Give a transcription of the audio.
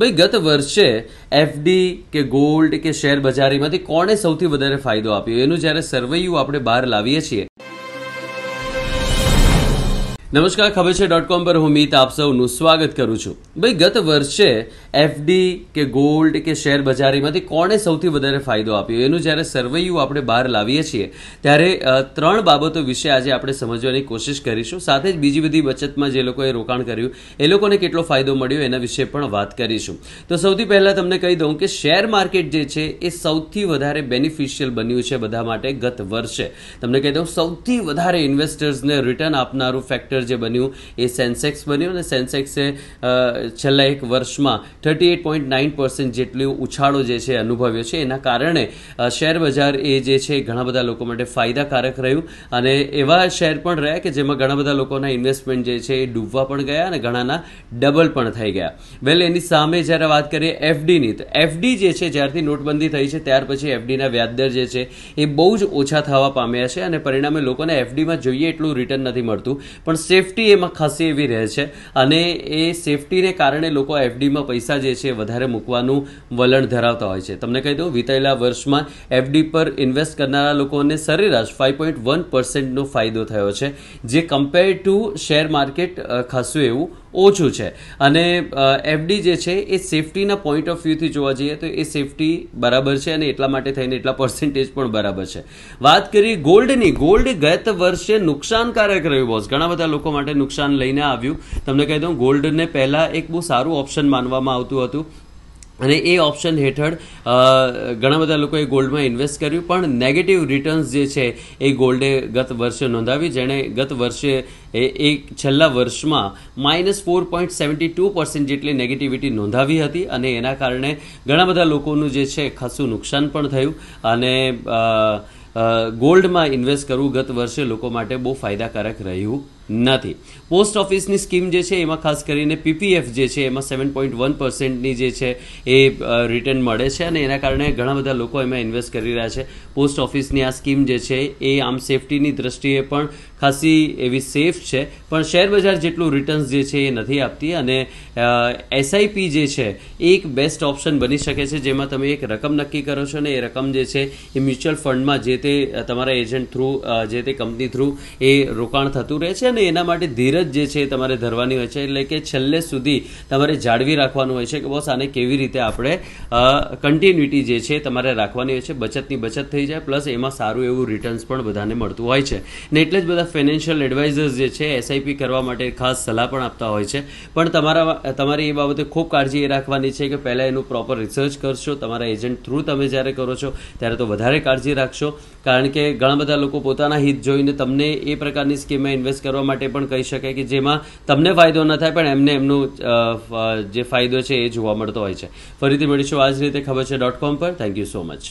ભાઈ ગત વર્ષે એફડી કે ગોલ્ડ કે શેર બજારીમાંથી કોણે સૌથી વધારે ફાયદો આપ્યો એનું જ્યારે સર્વેયું આપણે બહાર લાવીએ છીએ નમસ્કાર ખબર છે ડોટ કોમ પર હું મિત આપ સૌનું સ્વાગત કરું છું ભાઈ ગત વર્ષે એફડી કે ગોલ્ડ કે શેર બજારીમાંથી કોણે સૌથી વધારે ફાયદો આપ્યો એનું જ્યારે સર્વેયું આપણે બહાર લાવીએ છીએ ત્યારે ત્રણ બાબતો વિશે આજે આપણે સમજવાની કોશિશ કરીશું સાથે જ બીજી બધી બચતમાં જે લોકોએ રોકાણ કર્યું એ લોકોને કેટલો ફાયદો મળ્યો એના વિશે પણ વાત કરીશું તો સૌથી પહેલાં તમને કહી દઉં કે શેર માર્કેટ જે છે એ સૌથી વધારે બેનિફિશિયલ બન્યું છે બધા માટે ગત વર્ષે તમને કહી દઉં સૌથી વધારે ઇન્વેસ્ટર્સને રિટર્ન આપનારું ફેક્ટર સેક્ટર જે બન્યું એ સેન્સેક્સ બન્યું અને સેન્સેક્સે છેલ્લા એક વર્ષમાં thirty eight point nine percent જેટલો ઉછાળો જે છે અનુભવ્યો છે એના કારણે શેર બજાર એ જે છે ઘણા બધા લોકો માટે ફાયદાકારક રહ્યું અને એવા શેર પણ રહ્યા કે જેમાં ઘણા બધા લોકોના ઇન્વેસ્ટમેન્ટ જે છે એ ડૂબવા પણ ગયા અને ઘણાના ડબલ પણ થઈ ગયા વેલ એની સામે જ્યારે વાત કરીએ એફડીની તો એફડી જે છે જ્યારથી નોટબંધી થઈ છે ત્યાર પછી એફડીના વ્યાજદર જે છે એ બહુ જ ઓછા થવા પામ્યા છે અને પરિણામે લોકોને એફડીમાં જોઈએ એટલું રિટર્ન નથી મળતું પણ સેફટી એમાં ખાસી એવી રહે છે અને એ સેફટીને કારણે લોકો એફડીમાં પૈસા જે છે વધારે મૂકવાનું વલણ ધરાવતા હોય છે તમને કહી દઉં વિતેલા વર્ષમાં એફડી પર ઇન્વેસ્ટ કરનારા લોકોને સરેરાશ ફાઇવ પોઈન્ટ વન પર્સન્ટનો ફાયદો થયો છે જે કમ્પેર ટુ શેર માર્કેટ ખાસું એવું ઓછું છે અને એફડી જે છે એ સેફટીના પોઈન્ટ ઓફ વ્યૂથી જોવા જઈએ તો એ સેફટી બરાબર છે અને એટલા માટે થઈને એટલા પર્સન્ટેજ પણ બરાબર છે વાત કરીએ ગોલ્ડની ગોલ્ડ ગત વર્ષે નુકસાનકારક રહ્યું બોસ ઘણા બધા લોકો માટે નુકસાન લઈને આવ્યું તમને કહી દઉં ગોલ્ડને પહેલાં એક બહુ સારું ઓપ્શન માનવામાં આવતું હતું અને એ ઓપ્શન હેઠળ ઘણા બધા લોકોએ ગોલ્ડમાં ઇન્વેસ્ટ કર્યું પણ નેગેટિવ રિટર્ન્સ જે છે એ ગોલ્ડે ગત વર્ષે નોંધાવી જેણે ગત વર્ષે એ છેલ્લા વર્ષમાં minus four point seventy two percent જેટલી નેગેટિવિટી નોંધાવી હતી અને એના કારણે ઘણા બધા લોકોનું જે છે ખાસું નુકસાન પણ થયું અને ગોલ્ડમાં ઇન્વેસ્ટ કરવું ગત વર્ષે લોકો માટે બહુ ફાયદાકારક રહ્યું નથી પોસ્ટ ઓફિસની સ્કીમ જે છે એમાં ખાસ કરીને પીપીએફ જે છે એમાં સેવન પોઈન્ટ વન પર્સન્ટની જે છે એ રિટર્ન મળે છે અને એના કારણે ઘણા બધા લોકો એમાં ઇન્વેસ્ટ કરી રહ્યા છે પોસ્ટ ઓફિસની આ સ્કીમ જે છે એ આમ સેફટીની દ્રષ્ટિએ પણ ખાસી એવી સેફ છે પણ શેર બજાર જેટલું રિટર્ન્સ જે છે એ નથી આપતી અને એસઆઈપી જે છે એ એક બેસ્ટ ઓપ્શન બની શકે છે જેમાં તમે એક રકમ નક્કી કરો છો ને એ રકમ જે છે એ મ્યુચ્યુઅલ ફંડમાં જે તે તમારા એજન્ટ થ્રુ જે તે કંપની થ્રુ એ રોકાણ થતું રહે છે અને એના માટે ધીરજ જે છે એ તમારે ધરવાની હોય છે એટલે કે છેલ્લે સુધી તમારે જાળવી રાખવાનું હોય છે કે બોસ આને કેવી રીતે આપણે કન્ટિન્યુટી જે છે તમારે રાખવાની હોય છે બચતની બચત થઈ જાય પ્લસ એમાં સારું એવું રિટર્ન્સ પણ બધાને મળતું હોય છે ને એટલે જ બધા ફાઇનાન્શિયલ એડવાઇઝર્સ જે છે એસઆઈપી કરવા માટે ખાસ સલાહ પણ આપતા હોય છે પણ તમારા તમારી એ બાબતે ખૂબ કાળજી એ રાખવાની છે કે પહેલાં એનું પ્રોપર રિસર્ચ કરશો તમારા એજન્ટ થ્રુ તમે જ્યારે કરો છો ત્યારે તો વધારે કાળજી રાખશો કારણ કે ઘણા બધા લોકો પોતાના હિત જોઈને તમને એ પ્રકારની સ્કીમમાં ઇન્વેસ્ટ કરવા કરવા માટે પણ કહી શકાય કે જેમાં તમને ફાયદો ન થાય પણ એમને એમનું જે ફાયદો છે એ જોવા મળતો હોય છે ફરીથી મળીશું આ જ રીતે ખબર છે ડોટ કોમ પર થેન્ક યુ સો મચ